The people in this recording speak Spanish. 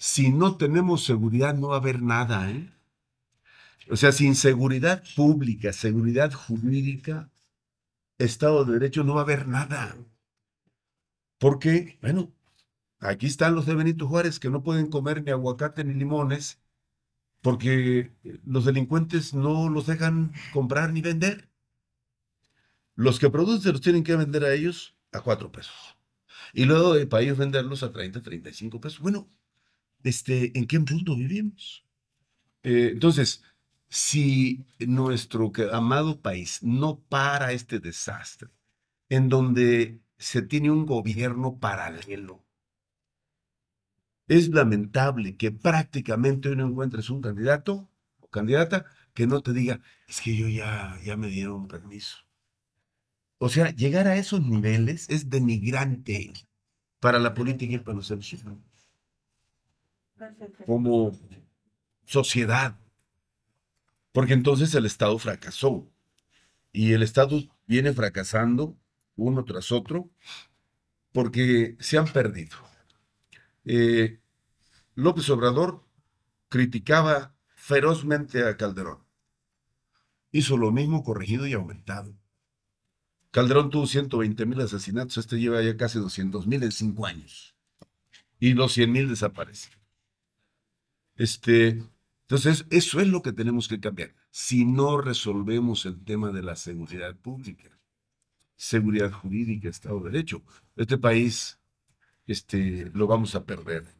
si no tenemos seguridad no va a haber nada, ¿eh? O sea, sin seguridad pública, seguridad jurídica, Estado de Derecho, no va a haber nada. Porque, bueno, aquí están los de Benito Juárez que no pueden comer ni aguacate ni limones porque los delincuentes no los dejan comprar ni vender. Los que producen los tienen que vender a ellos a cuatro pesos. Y luego para ellos venderlos a 30, 35 pesos. Bueno, este, ¿en qué mundo vivimos? Eh, entonces, si nuestro amado país no para este desastre, en donde se tiene un gobierno paralelo, es lamentable que prácticamente no encuentres un candidato o candidata que no te diga, es que yo ya, ya me dieron permiso. O sea, llegar a esos niveles es denigrante para la política y para los seres como sociedad. Porque entonces el Estado fracasó. Y el Estado viene fracasando uno tras otro porque se han perdido. Eh, López Obrador criticaba ferozmente a Calderón. Hizo lo mismo corregido y aumentado. Calderón tuvo 120 mil asesinatos, este lleva ya casi 200 mil en cinco años. Y los 100 mil desaparecen. Este, entonces, eso es lo que tenemos que cambiar. Si no resolvemos el tema de la seguridad pública, seguridad jurídica, Estado de Derecho, este país este, lo vamos a perder.